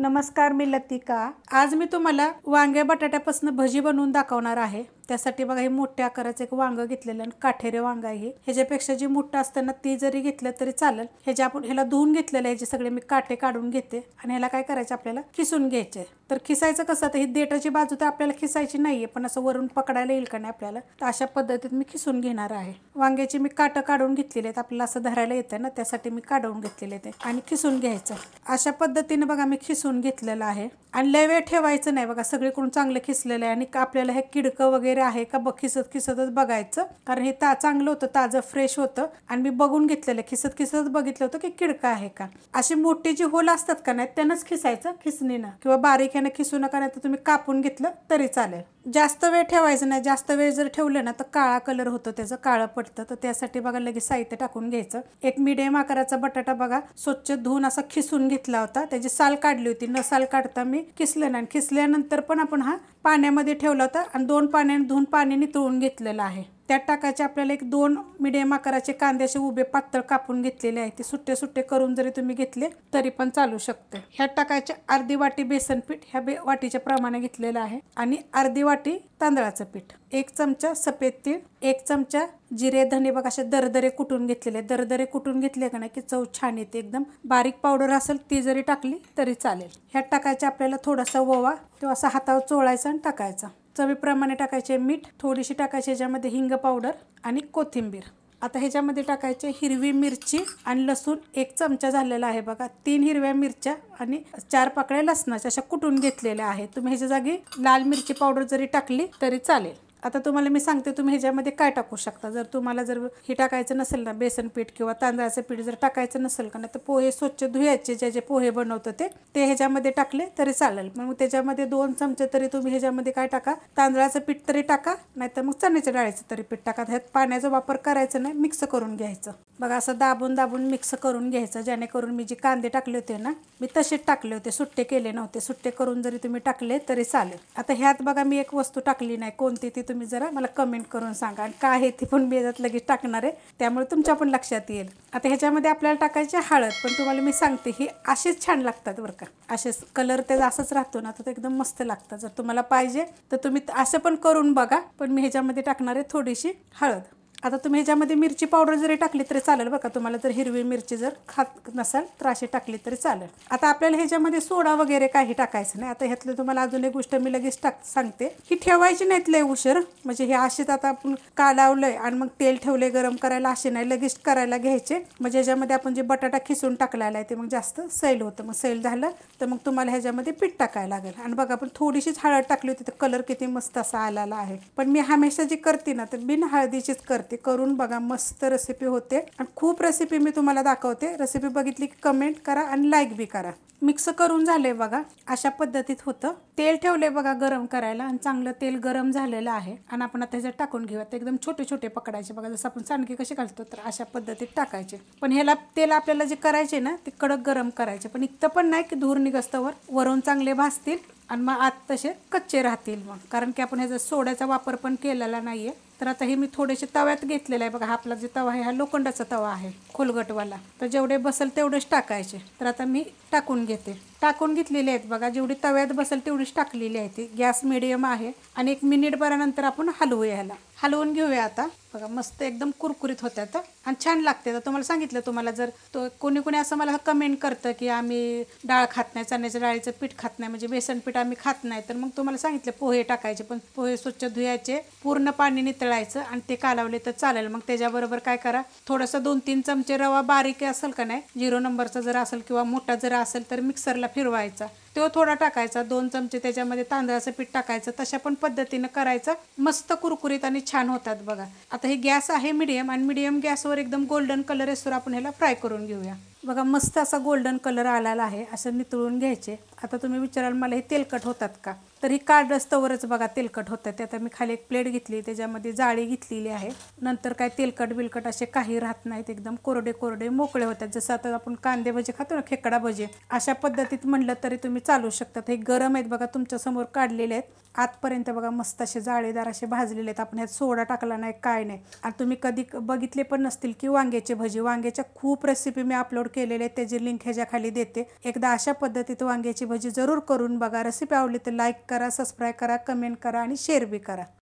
नमस्कार मी लतिका आज मी तुम्हाला वांगे बटाट्यापासून भजी बनवून दाखवणार आहे त्यासाठी बघा हे मोठ्या आकाराचं एक वांग घेतलेलं आणि काठेरे वांग आहे ह्याच्यापेक्षा जे मोठं ना ते जरी घेतलं तरी चालेल जे आपण ह्याला धुवून घेतलेलं जे सगळे मी काटे काढून घेते आणि ह्याला काय करायचं आपल्याला खिसून घ्यायचे तर खिसायचं कसं तर ही देटाची बाजू तर आपल्याला खिसायची नाहीये पण असं वरून पकडायला येईल का नाही आपल्याला तर अशा पद्धतीत मी खिसून घेणार आहे वांग्याची मी काटं काढून घेतलेले आहेत आपल्याला असं धरायला येतं ना त्यासाठी मी काढून घेतलेले ते आणि खिसून घ्यायचं अशा पद्धतीने बघा मी खिसून घेतलेलं आहे आणि लय ठेवायचं नाही बघा सगळीकडून चांगलं खिसलेलं आहे आणि आपल्याला हे किडकं वगैरे वगैरे आहे का बघ खिसत खिसतच बघायचं कारण हे ता चांगलं होतं ताजं फ्रेश होतं आणि मी बघून घेतलेलं खिसत खिसत बघितलं होतं की किडका आहे का अशी मोठी जी होल असतात का नाही त्यांनाच खिसायचं खिसणीनं किंवा बारीक यानं खिसू नका नाही तर तुम्ही कापून घेतलं तरी चालेल जास्त वेळ ठेवायचं नाही जास्त वेळ जर ठेवलं ना तर काळा कलर होतो त्याचं काळं पडतं तर त्यासाठी बघा लगेच साहित्य टाकून घ्यायचं एक मिडियम आकाराचा बटाटा बघा स्वच्छ धुवून असा खिसून घेतला होता त्याची साल काढली होती न साल काढता मी ना नाही खिसल्यानंतर पण आपण हा पाण्यामध्ये ठेवला होता आणि दोन पाण्याने धुवून पाणी नितळून घेतलेलं आहे त्यात टाकायचे आपल्याला एक दोन मिडियम आकाराचे कांद्याचे उभे पातळ कापून घेतलेले आहे ते सुट्टे सुट्टे करून जरी तुम्ही घेतले तरी पण चालू शकते ह्यात टाकायचे अर्धी वाटी बेसन पीठ ह्या बे वाटीच्या प्रमाणे घेतलेलं आहे आणि अर्धी वाटी तांदळाचं पीठ एक चमचा सफेद तीळ एक चमचा जिरे धने बघा असे दरदरे कुटून घेतलेले दरदरे कुटून घेतले का नाही की चव छान येते एकदम बारीक पावडर असेल ती जरी टाकली तरी चालेल ह्यात टाकायचे आपल्याला थोडासा ओवा किंवा असा हातावर चोळायचा आणि टाकायचा चवीप्रमाणे टाकायचे मीठ थोडीशी टाकायची याच्यामध्ये हिंग पावडर आणि कोथिंबीर आता ह्याच्यामध्ये टाकायचे हिरवी मिरची आणि लसूण एक चमचा झालेला आहे बघा तीन हिरव्या मिरच्या आणि चार पाकळ्या लसणाच्या अशा कुटून घेतलेल्या आहेत तुम्ही ह्याच्या जागी लाल मिरची पावडर जरी टाकली तरी चालेल आता तुम्हाला मी सांगते तुम्ही ह्याच्यामध्ये काय टाकू शकता जर तुम्हाला जर हे टाकायचं नसेल ना बेसन पीठ किंवा तांदळाचं पीठ जर टाकायचं नसेल का नाही तर पोहे स्वच्छ धुयाचे जे जे पोहे बनवतं ते ते ह्याच्यामध्ये टाकले तरी चालेल मग त्याच्यामध्ये दोन चमचे तरी तुम्ही ह्याच्यामध्ये काय टाका तांदळाचं पीठ तरी टाका नाहीतर मग चण्याच्या डाळीचं तरी पीठ टाका ह्यात पाण्याचा वापर करायचं नाही मिक्स करून घ्यायचं बघा असं दाबून दाबून मिक्स करून घ्यायचं जेणेकरून मी जे कांदे टाकले होते ना मी तसेच टाकले होते सुट्टे केले नव्हते सुट्टे करून जरी तुम्ही टाकले तरी चालेल आता ह्यात बघा मी एक वस्तू टाकली नाही कोणती ती तुम्ही जरा मला कमेंट करून सांगा आणि काय आहे ती पण मी यात लगेच टाकणार आहे त्यामुळे तुमच्या पण लक्षात येईल आता ह्याच्यामध्ये आपल्याला टाकायची हळद पण तुम्हाला मी सांगते ही असेच छान लागतात बरं का असेच कलर ते असंच राहतो ना तर एकदम मस्त लागतात जर तुम्हाला पाहिजे तर तुम्ही असं पण करून बघा पण मी ह्याच्यामध्ये टाकणार आहे थोडीशी हळद आता तुम्ही ह्याच्यामध्ये मिरची पावडर जरी टाकली तरी चालेल बघा तुम्हाला जर हिरवी मिरची जर खात नसाल तर अशी टाकली तरी चालेल आता आपल्याला ह्याच्यामध्ये सोडा वगैरे काही टाकायचं नाही आता ह्यातलं तुम्हाला अजून एक गोष्ट मी लगेच टाक सांगते की ठेवायची नाहीत लय उशीर म्हणजे हे अशीच आता आपण का लावलंय आणि मग तेल ठेवले गरम करायला असे नाही लगेच करायला घ्यायचे म्हणजे ह्याच्यामध्ये आपण जे बटाटा खिसून टाकलेला आहे ते मग जास्त सैल होतं मग सैल झालं तर मग तुम्हाला ह्याच्यामध्ये पीठ टाकायला लागेल आणि बघा आपण थोडीशीच हळद टाकली होती तर कलर किती मस्त असा आलेला आहे पण मी हमेशा जी करते ना तर बिन हळदीचीच करते ते करून बघा मस्त रेसिपी होते आणि खूप रेसिपी मी तुम्हाला दाखवते रेसिपी बघितली की कमेंट करा आणि लाईक बी करा मिक्स करून झाले बघा अशा पद्धतीत होतं तेल ठेवलंय बघा गरम करायला आणि चांगलं तेल गरम झालेलं आहे आणि आपण आता ह्याच्यात टाकून घेऊया ते एकदम छोटे छोटे पकडायचे बघा जसं आपण सांडगे कसे घालतो तर अशा पद्धतीत टाकायचे पण ह्याला तेल आपल्याला जे करायचे ना ते कडक गरम करायचे पण इतकं पण नाही की धूर निघस्तवर वरून चांगले भासतील आणि मग आत तसे कच्चे राहतील मग कारण की आपण ह्याचा सोड्याचा वापर पण केलेला नाही आहे तर आता हे मी थोडेसे तव्यात घेतलेलं आहे बघा आपला जे तवा आहे हा लोखंडाचा तवा आहे खोलगटवाला तर जेवढे बसेल तेवढेच टाकायचे तर आता मी टाकून घेते टाकून घेतलेले आहेत बघा जेवढी तव्यात बसेल तेवढीच टाकलेली आहे ती गॅस मिडियम आहे आणि एक मिनिट मिनिटभरानंतर आपण हलवूया ह्याला हलवून घेऊया आता बघा मस्त एकदम कुरकुरीत होतात आणि छान लागते तर तुम्हाला सांगितलं तुम्हाला जर तो कोणी कोणी असं मला कमेंट करतं की आम्ही डाळ खात नाही चण्याच्या डाळीचं पीठ खात नाही म्हणजे बेसन पीठ आम्ही खात नाही तर मग तुम्हाला सांगितलं पोहे टाकायचे पण पोहे स्वच्छ धुयाचे पूर्ण पाणी नितळ आणि ते कालावले तर चालेल मग त्याच्याबरोबर काय करा थोडंसं दोन तीन चमचे रवा बारीक असेल का नाही झिरो नंबरचा जर असेल किंवा मोठा जर असेल तर मिक्सरला फिरवायचा तो थोडा टाकायचा दोन चमचे त्याच्यामध्ये तांदळाचं पीठ टाकायचं तशा पण पद्धतीनं करायचं मस्त कुरकुरीत आणि छान होतात बघा आता हे गॅस आहे मिडियम आणि मिडियम गॅसवर एकदम गोल्डन कलर असतो आपण ह्याला फ्राय करून घेऊया बघा मस्त असा गोल्डन कलर आलेला आहे असं नितळून घ्यायचे आता तुम्ही विचाराल मला हे तेलकट होतात का तर ही कार्ड रस्त्यावरच बघा तेलकट होतं त्यात आता मी खाली एक प्लेट घेतली त्याच्यामध्ये जाळी घेतलेली आहे नंतर काय तेलकट बिलकट असे काही राहत नाहीत एकदम कोरडे कोरडे मोकळे होतात जसं आता आपण कांदे भजे खातो ना खेकडा भजे अशा पद्धतीत म्हणलं तरी तुम्ही चालू शकतात हे गरम आहेत बघा तुमच्या समोर काढलेले आहेत आतपर्यंत बघा मस्त असे जाळीदार असे भाजलेले आहेत आपण ह्यात सोडा टाकला नाही काय नाही आणि तुम्ही कधी बघितले पण नसतील की वांग्याचे भजी वांग्याच्या खूप रेसिपी मी अपलोड केलेले आहेत त्याची लिंक ह्याच्या खाली देते एकदा अशा पद्धतीत वांग्याची भजी जरूर करून बघा रेसिपी आवडली तर लाईक करा सबस्क्राईब करा कमेंट करा आणि शेअर बी करा